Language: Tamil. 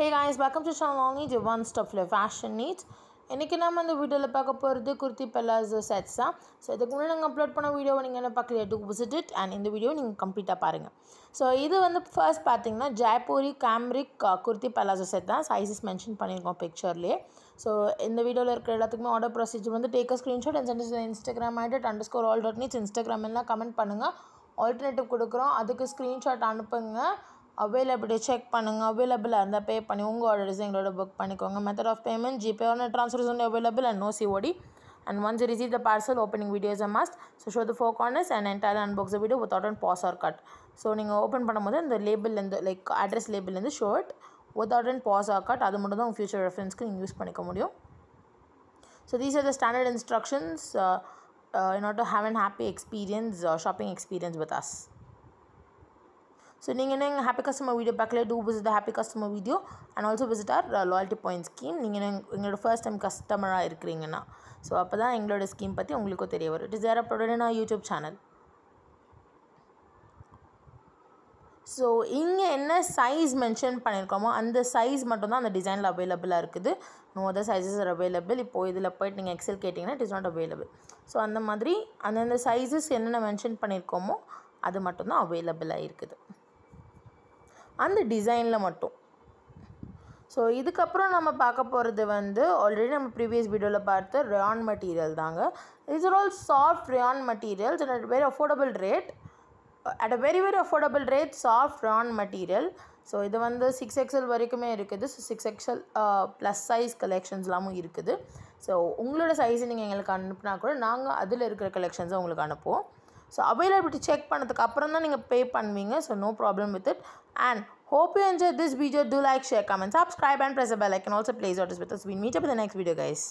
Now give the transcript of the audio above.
hey guys welcome to channel only the one stop fill fashion needs இன்றைக்கி நம்ம அந்த வீடியோவில் பார்க்க போகிறது குர்த்தி பெலாசோ செட்ஸ் தான் ஸோ இதுக்கு முன்னாடி நாங்கள் அப்லோட் பண்ண வீடியோவை நீங்கள் என்ன பார்க்கலையா டு விசிட் இட் அண்ட் இந்த வீடியோ நீங்கள் கம்ப்ளீட்டாக பாருங்கள் ஸோ இது வந்து ஃபர்ஸ்ட் பார்த்தீங்கன்னா Jaipuri cambric uh, kurti palazzo set தான் சைஸஸ் மென்ஷன் பண்ணியிருக்கோம் பிக்சர்லேயே ஸோ இந்த வீடியோவில் இருக்கிற எல்லாத்துக்குமே ஆர்டர் ப்ரொசீஜர் வந்து take a screenshot and send Instagram ID at underscore all dot needs Instagram எல்லாம் கமெண்ட் பண்ணுங்கள் ஆல்டர்னேட்டிவ் கொடுக்குறோம் அதுக்கு ஸ்க்ரீன்ஷாட் அனுப்புங்க அவைலபிலிட்டி செக் பண்ணுங்கள் அவைலபிளாக இருந்தால் பே பண்ணி உங்கள் ஆர்டர்ஸ் எங்களோட புக் பண்ணிக்கோங்க மெத்தட் ஆஃப் பேமெண்ட் ஜிபே ஒன்று ட்ரான்ஸ்ஃபர்ஸ் ஒன்று available and no COD OD and once receive the parcel opening videos is so show so show the and and and unbox video the video without a pause so நீங்கள் ஓப்பன் பண்ணும்போது இந்த லேபிள்லேருந்து லைக் அட்ரஸ் லேபிள்லேருந்து with without and pause or cut அது மட்டும் தான் உங்கள் ஃபியூச்சர் ரெஃபரன்ஸ்க்கு நீங்கள் யூஸ் பண்ணிக்க முடியும் so these are the standard instructions in not to have and happy experience shopping experience with us so நீங்கள் எங்கள் ஹாப்பி கஸ்டமர் வீடியோ பார்க்கல to visit the happy customer video and also visit our loyalty point scheme நீங்கள் எங்களோட ஃபர்ஸ்ட் டைம் கஸ்டமராக இருக்கிறீங்கன்னா ஸோ அப்போ தான் எங்களோட ஸ்கீம் பற்றி உங்களுக்கும் தெரிய வரும் it is air uploaded our YouTube channel so இங்கே என்ன சைஸ் மென்ஷன் பண்ணியிருக்கோமோ அந்த சைஸ் மட்டும்தான் அந்த டிசைனில் அவைலபிளாக இருக்குது no other sizes are available இப்போது இதில் போய்ட்டு நீங்கள் எக்ஸல் கேட்டிங்கன்னா it is not available so அந்த மாதிரி அந்தந்த சைஸஸ் என்னென்ன மென்ஷன் பண்ணியிருக்கோமோ அது மட்டும்தான் அவைலபிளாக இருக்குது அந்த டிசைனில் மட்டும் ஸோ இதுக்கப்புறம் நம்ம பார்க்க போகிறது வந்து ஆல்ரெடி நம்ம ப்ரீவியஸ் வீடியோவில் பார்த்த ரியான் மெட்டீரியல் தாங்க is are all soft rayon materials at very affordable rate at a very very affordable rate soft rayon material so இது வந்து சிக்ஸ் எக்ஸல் வரைக்குமே இருக்குது so six XL plus size கலெக்ஷன்ஸ்லாமும் இருக்குது ஸோ உங்களோட சைஸை நீங்கள் எங்களுக்கு அனுப்புனா கூட நாங்கள் அதில் இருக்கிற கலெக்ஷன்ஸை உங்களுக்கு அனுப்புவோம் ஸோ அவைலபிலிட்டி செக் பண்ணதுக்கு அப்புறம் தான் நீங்கள் பே பண்ணுவீங்க so no problem with it and hope you enjoy this video do like share comment subscribe and press bell I can also place what is with meet up the next video guys